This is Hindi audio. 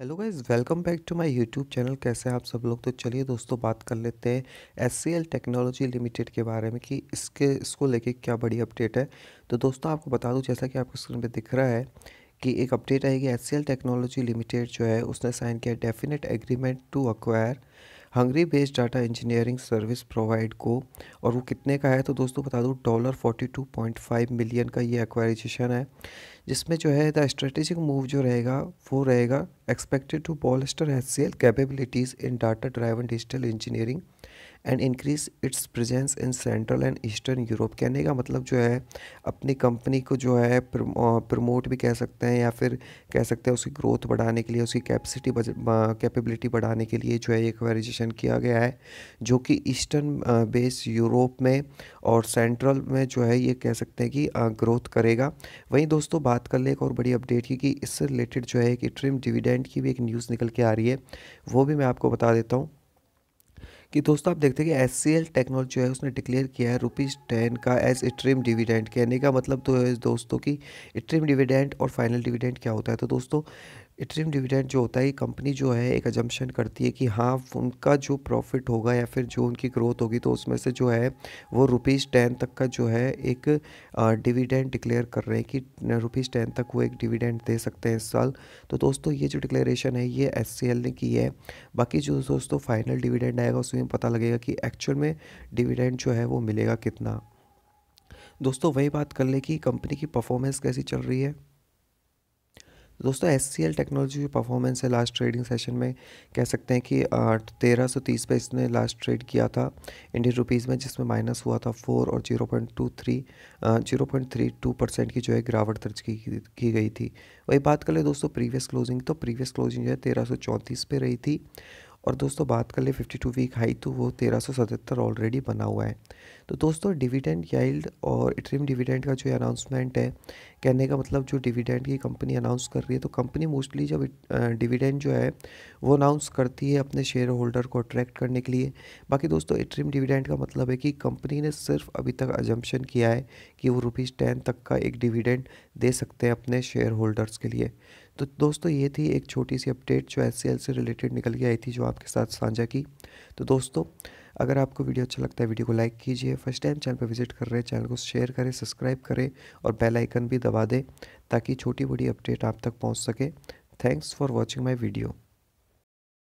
hello guys welcome back to my YouTube channel कैसे हैं आप सब लोग तो चलिए दोस्तों बात कर लेते हैं एस टेक्नोलॉजी लिमिटेड के बारे में कि इसके इसको लेके क्या बड़ी अपडेट है तो दोस्तों आपको बता दूं जैसा कि आपको स्क्रीन पे दिख रहा है कि एक अपडेट आएगी एस टेक्नोलॉजी लिमिटेड जो है उसने साइन किया definite agreement to acquire Hungary based data engineering service provide को और वो कितने का है तो दोस्तों बता दूँ dollar forty two point five million का ये एक्वाइजेशन है जिसमें जो है द स्ट्रेटेजिक मूव जो रहेगा वो रहेगा expected to bolster S C L capabilities in data driven digital engineering and increase its presence in central and eastern Europe कहने का मतलब जो है अपनी कंपनी को जो है प्रमोट भी कह सकते हैं या फिर कह सकते हैं उसकी ग्रोथ बढ़ाने के लिए उसकी कैपेसिटी कैपेबिलिटी बढ़ाने के लिए जो है एक्वाइजेशन किया गया है जो कि ईस्टर्न बेस यूरोप में और सेंट्रल में जो है ये कह सकते हैं कि ग्रोथ करेगा वहीं दोस्तों बात कर ले एक और बड़ी अपडेट की कि इससे रिलेटेड जो है एक ट्रिम डिविडेंड की भी एक न्यूज़ निकल के आ रही है वो भी मैं आपको बता देता हूँ कि दोस्तों आप देखते हैं कि एस सी एल टेक्नोलॉजी है उसने डिक्लेयर किया है रुपीज़ टेन का एज इट्रीम डिविडेंड कहने का मतलब तो है दोस्तों कि इट्रीम डिविडेंड और फाइनल डिविडेंड क्या होता है तो दोस्तों इंटरिम डिविडेंड जो होता है कंपनी जो है एक एजम्पन करती है कि हाँ उनका जो प्रॉफिट होगा या फिर जो उनकी ग्रोथ होगी तो उसमें से जो है वो रुपीज़ टेन तक का जो है एक डिविडेंड डिक्लेयर कर रहे हैं कि रुपीज़ टेन तक वो एक डिविडेंड दे सकते हैं इस साल तो दोस्तों ये जो डिक्लेरेशन है ये एस ने की है बाकी जो दोस्तों फाइनल डिविडेंड आएगा उसमें पता लगेगा कि एक्चुअल में डिविडेंड जो है वो मिलेगा कितना दोस्तों वही बात कर ले कि कंपनी की परफॉर्मेंस कैसी चल रही है दोस्तों एस सी एल टेक्नोलॉजी की परफॉर्मेंस है लास्ट ट्रेडिंग सेशन में कह सकते हैं कि तेरह सौ तीस पे इसने लास्ट ट्रेड किया था इंडियन रुपीज़ में जिसमें माइनस हुआ था फोर और zero point two three zero point three two percent की जो है गिरावट दर्ज की, की गई थी वही बात कर ले दोस्तों प्रीवियस क्लोजिंग तो प्रीवियस क्लोजिंग जो है तेरह सौ चौंतीस पे रही थी और दोस्तों बात कर ले 52 वीक हाई तो वो 1377 ऑलरेडी बना हुआ है तो दोस्तों डिविडेंड याइल्ड और इट्रीम डिविडेंड का जो अनाउंसमेंट है कहने का मतलब जो डिविडेंड की कंपनी अनाउंस कर रही है तो कंपनी मोस्टली जब डिविडेंड जो है वो अनाउंस करती है अपने शेयर होल्डर को अट्रैक्ट करने के लिए बाकी दोस्तों इट्रीम डिविडेंड का मतलब है कि कंपनी ने सिर्फ अभी तक एजम्पन किया है कि वो रुपीज़ टेन तक का एक डिविडेंड दे सकते हैं अपने शेयर होल्डर्स के लिए तो दोस्तों ये थी एक छोटी सी अपडेट जो एस से रिलेटेड निकल के आई थी जो आपके साथ साझा की तो दोस्तों अगर आपको वीडियो अच्छा लगता है वीडियो को लाइक कीजिए फर्स्ट टाइम चैनल पर विजिट कर रहे हैं चैनल को शेयर करें सब्सक्राइब करें और बेल आइकन भी दबा दें ताकि छोटी बड़ी अपडेट आप तक पहुंच सके thanks for watching my video